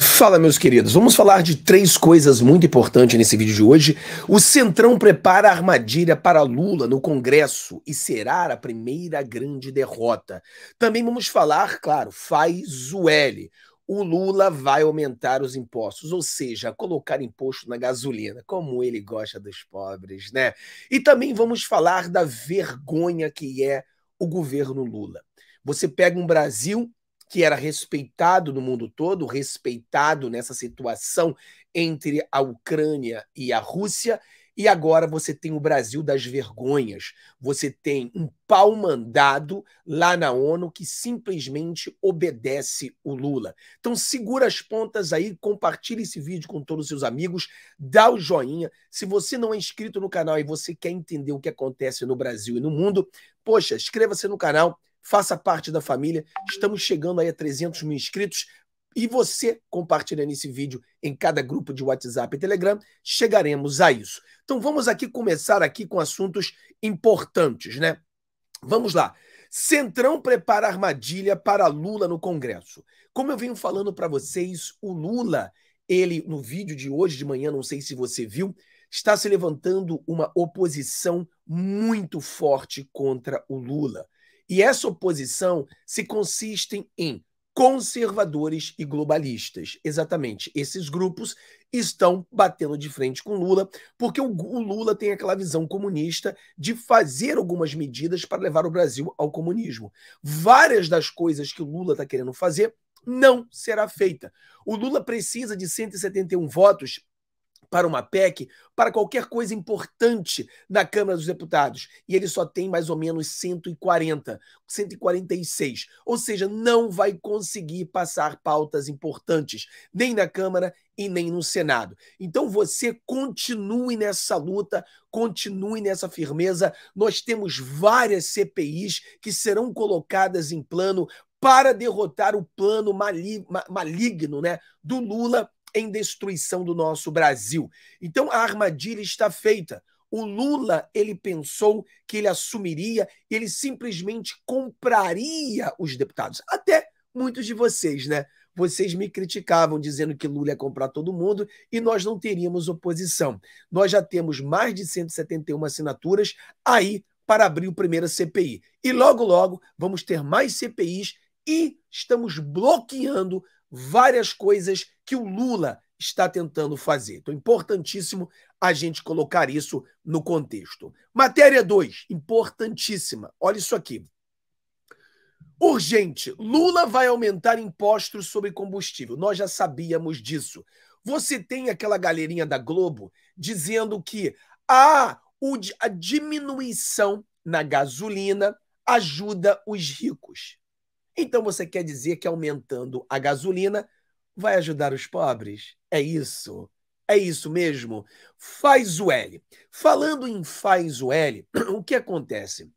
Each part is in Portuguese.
Fala, meus queridos. Vamos falar de três coisas muito importantes nesse vídeo de hoje. O Centrão prepara a armadilha para Lula no Congresso e será a primeira grande derrota. Também vamos falar, claro, faz o L. O Lula vai aumentar os impostos, ou seja, colocar imposto na gasolina, como ele gosta dos pobres, né? E também vamos falar da vergonha que é o governo Lula. Você pega um Brasil que era respeitado no mundo todo, respeitado nessa situação entre a Ucrânia e a Rússia, e agora você tem o Brasil das vergonhas. Você tem um pau mandado lá na ONU que simplesmente obedece o Lula. Então segura as pontas aí, compartilhe esse vídeo com todos os seus amigos, dá o joinha. Se você não é inscrito no canal e você quer entender o que acontece no Brasil e no mundo, poxa, inscreva-se no canal faça parte da família. Estamos chegando aí a 300 mil inscritos e você compartilhando esse vídeo em cada grupo de WhatsApp e Telegram, chegaremos a isso. Então vamos aqui começar aqui com assuntos importantes, né? Vamos lá. Centrão prepara armadilha para Lula no Congresso. Como eu venho falando para vocês, o Lula, ele no vídeo de hoje de manhã, não sei se você viu, está se levantando uma oposição muito forte contra o Lula. E essa oposição se consiste em conservadores e globalistas. Exatamente. Esses grupos estão batendo de frente com Lula, porque o Lula tem aquela visão comunista de fazer algumas medidas para levar o Brasil ao comunismo. Várias das coisas que o Lula está querendo fazer não será feita. O Lula precisa de 171 votos para uma PEC, para qualquer coisa importante na Câmara dos Deputados. E ele só tem mais ou menos 140, 146. Ou seja, não vai conseguir passar pautas importantes, nem na Câmara e nem no Senado. Então você continue nessa luta, continue nessa firmeza. Nós temos várias CPIs que serão colocadas em plano para derrotar o plano maligno né, do Lula em destruição do nosso Brasil. Então a armadilha está feita. O Lula, ele pensou que ele assumiria, ele simplesmente compraria os deputados. Até muitos de vocês, né? Vocês me criticavam dizendo que Lula ia comprar todo mundo e nós não teríamos oposição. Nós já temos mais de 171 assinaturas aí para abrir o primeiro CPI. E logo, logo, vamos ter mais CPIs e estamos bloqueando várias coisas que o Lula está tentando fazer. Então, é importantíssimo a gente colocar isso no contexto. Matéria 2, importantíssima. Olha isso aqui. Urgente, Lula vai aumentar impostos sobre combustível. Nós já sabíamos disso. Você tem aquela galerinha da Globo dizendo que ah, o, a diminuição na gasolina ajuda os ricos. Então você quer dizer que aumentando a gasolina vai ajudar os pobres? É isso. É isso mesmo. Faz o L. Falando em faz o L, o que acontece?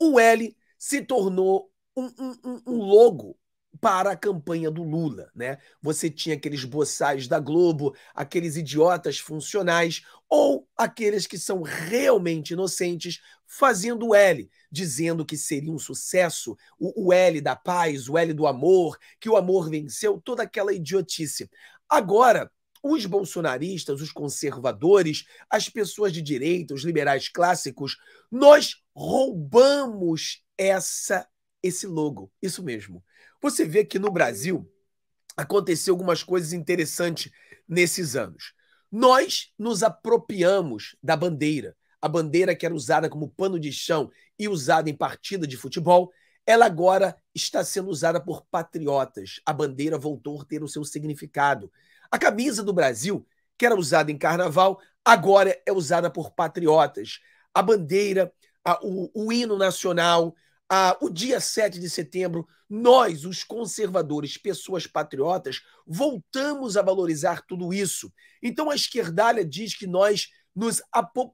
O L se tornou um, um, um logo para a campanha do Lula, né? Você tinha aqueles boçais da Globo, aqueles idiotas funcionais ou aqueles que são realmente inocentes fazendo o L, dizendo que seria um sucesso, o, o L da paz, o L do amor, que o amor venceu, toda aquela idiotice. Agora, os bolsonaristas, os conservadores, as pessoas de direita, os liberais clássicos, nós roubamos essa esse logo. Isso mesmo você vê que no Brasil aconteceu algumas coisas interessantes nesses anos. Nós nos apropriamos da bandeira. A bandeira que era usada como pano de chão e usada em partida de futebol, ela agora está sendo usada por patriotas. A bandeira voltou a ter o seu significado. A camisa do Brasil, que era usada em carnaval, agora é usada por patriotas. A bandeira, a, o, o hino nacional, ah, o dia 7 de setembro, nós, os conservadores, pessoas patriotas, voltamos a valorizar tudo isso. Então a esquerdalha diz que nós nos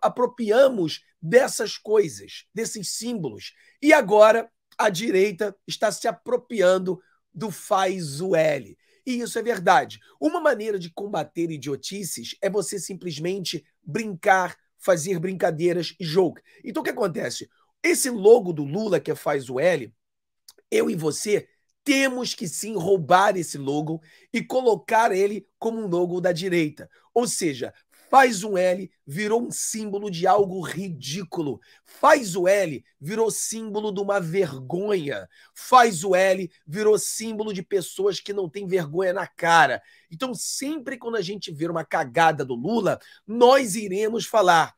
apropriamos dessas coisas, desses símbolos. E agora a direita está se apropriando do faz o L. E isso é verdade. Uma maneira de combater idiotices é você simplesmente brincar, fazer brincadeiras e jogo. Então o que acontece? Esse logo do Lula que faz o L, eu e você temos que sim roubar esse logo e colocar ele como um logo da direita. Ou seja, faz um L virou um símbolo de algo ridículo. Faz o L virou símbolo de uma vergonha. Faz o L virou símbolo de pessoas que não têm vergonha na cara. Então, sempre quando a gente ver uma cagada do Lula, nós iremos falar: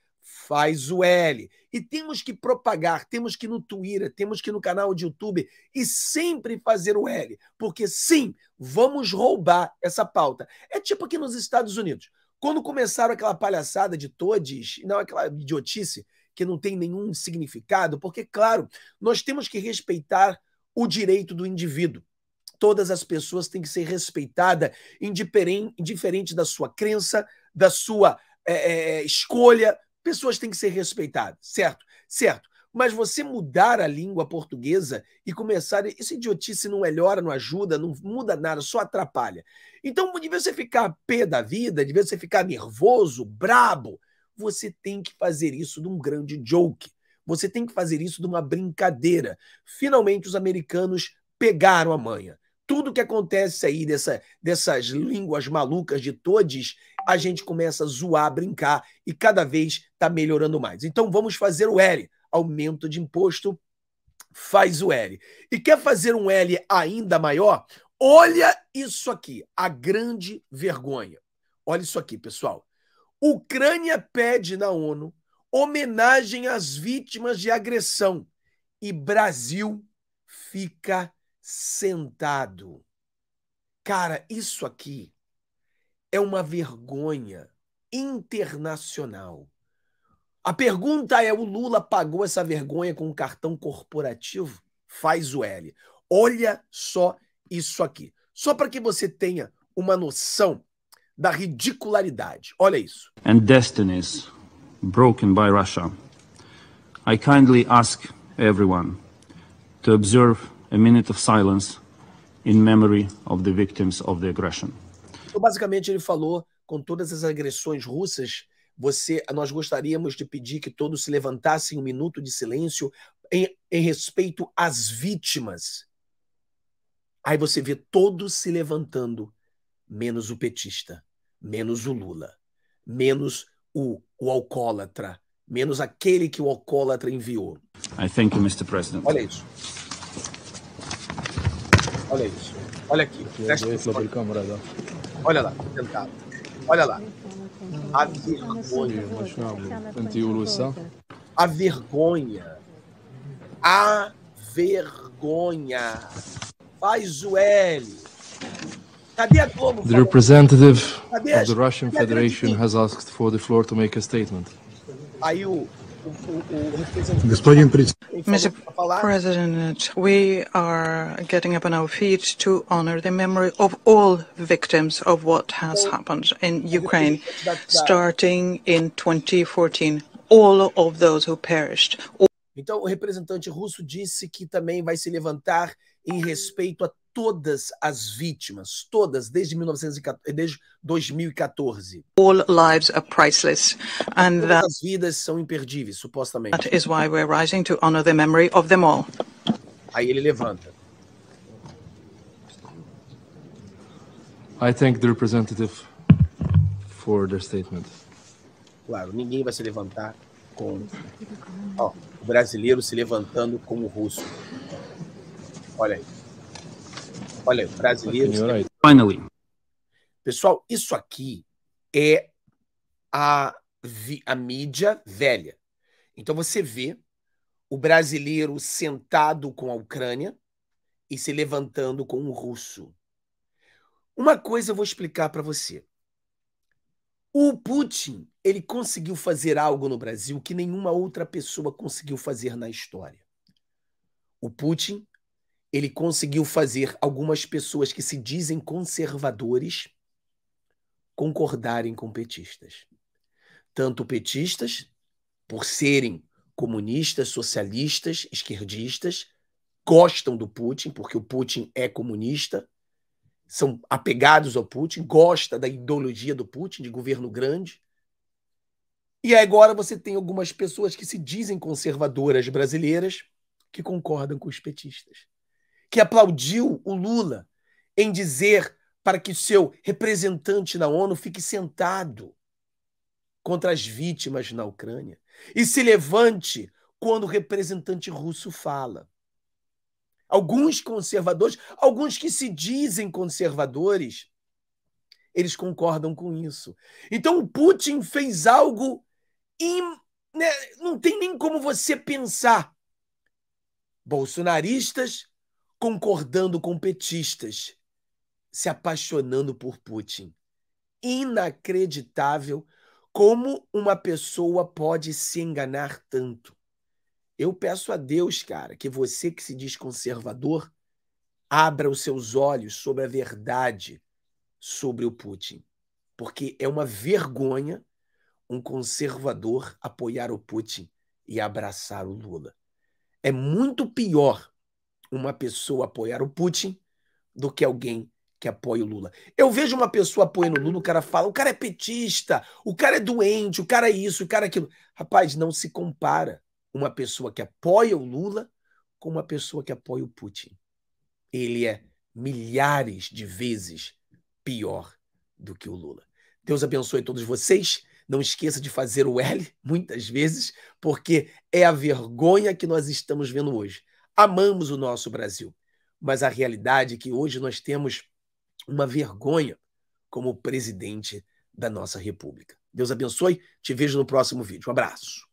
faz o L. E temos que propagar, temos que no Twitter, temos que no canal de YouTube e sempre fazer o L, porque sim, vamos roubar essa pauta. É tipo aqui nos Estados Unidos, quando começaram aquela palhaçada de todes, não aquela idiotice que não tem nenhum significado, porque claro, nós temos que respeitar o direito do indivíduo todas as pessoas têm que ser respeitadas, indiferente, da sua crença, da sua é, escolha, pessoas têm que ser respeitadas, certo? Certo. Mas você mudar a língua portuguesa e começar. Isso é idiotice não melhora, não ajuda, não muda nada, só atrapalha. Então, de vez você ficar pé da vida, de vez você ficar nervoso, brabo, você tem que fazer isso de um grande joke. Você tem que fazer isso de uma brincadeira. Finalmente, os americanos pegaram a manha tudo que acontece aí dessa, dessas línguas malucas de todes, a gente começa a zoar, brincar e cada vez está melhorando mais. Então vamos fazer o L, aumento de imposto, faz o L. E quer fazer um L ainda maior? Olha isso aqui, a grande vergonha. Olha isso aqui, pessoal. Ucrânia pede na ONU homenagem às vítimas de agressão e Brasil fica sentado. Cara, isso aqui é uma vergonha internacional. A pergunta é: o Lula pagou essa vergonha com um cartão corporativo? Faz o L. Olha só isso aqui. Só para que você tenha uma noção da ridicularidade. Olha isso. And destinies broken by Russia. I kindly ask everyone to observe a minute of silence in memory of the victims of the aggression. Então, basicamente, ele falou com todas as agressões russas, você, nós gostaríamos de pedir que todos se levantassem um minuto de silêncio em, em respeito às vítimas. Aí você vê todos se levantando, menos o petista, menos o Lula, menos o, o alcoólatra, menos aquele que o alcoólatra enviou. I thank you, Mr. President. Olha isso. Olha isso. Olha aqui. Olha lá, tentado. Olha lá. A vergonha. A vergonha. A vergonha. Faz o L. Cadê a Globo? The representative of the Russian Federation has asked for the floor to make a statement. Aí o Mr. President, we are getting up on our feet to honor the memory of all victims of what has happened in Ukraine, starting in 2014. All of those who perished. Então, o representante russo disse que também vai se levantar em respeito a todas as vítimas, todas, desde, 1914, eh, desde 2014. All lives are priceless, and todas as vidas são imperdíveis, supostamente. That is why we're rising to honor the memory of them all. Aí ele levanta. I thank the representative for their statement. Claro, ninguém vai se levantar com ó, o brasileiro se levantando como o russo. Olha aí. Olha, brasileiros. Finally. Pessoal, isso aqui é a, a mídia velha. Então você vê o brasileiro sentado com a Ucrânia e se levantando com o russo. Uma coisa eu vou explicar para você. O Putin, ele conseguiu fazer algo no Brasil que nenhuma outra pessoa conseguiu fazer na história. O Putin ele conseguiu fazer algumas pessoas que se dizem conservadores concordarem com petistas. Tanto petistas, por serem comunistas, socialistas, esquerdistas, gostam do Putin, porque o Putin é comunista, são apegados ao Putin, gosta da ideologia do Putin, de governo grande. E agora você tem algumas pessoas que se dizem conservadoras brasileiras que concordam com os petistas que aplaudiu o Lula em dizer para que seu representante na ONU fique sentado contra as vítimas na Ucrânia e se levante quando o representante russo fala. Alguns conservadores, alguns que se dizem conservadores, eles concordam com isso. Então o Putin fez algo. né, não tem nem como você pensar. Bolsonaristas concordando com petistas, se apaixonando por Putin. Inacreditável como uma pessoa pode se enganar tanto. Eu peço a Deus, cara, que você que se diz conservador, abra os seus olhos sobre a verdade sobre o Putin. Porque é uma vergonha um conservador apoiar o Putin e abraçar o Lula. É muito pior uma pessoa apoiar o Putin do que alguém que apoia o Lula. Eu vejo uma pessoa apoiando o Lula, o cara fala, o cara é petista, o cara é doente, o cara é isso, o cara é aquilo. Rapaz, não se compara uma pessoa que apoia o Lula com uma pessoa que apoia o Putin. Ele é milhares de vezes pior do que o Lula. Deus abençoe todos vocês. Não esqueça de fazer o L muitas vezes, porque é a vergonha que nós estamos vendo hoje amamos o nosso Brasil, mas a realidade é que hoje nós temos uma vergonha como presidente da nossa República. Deus abençoe, te vejo no próximo vídeo. Um abraço.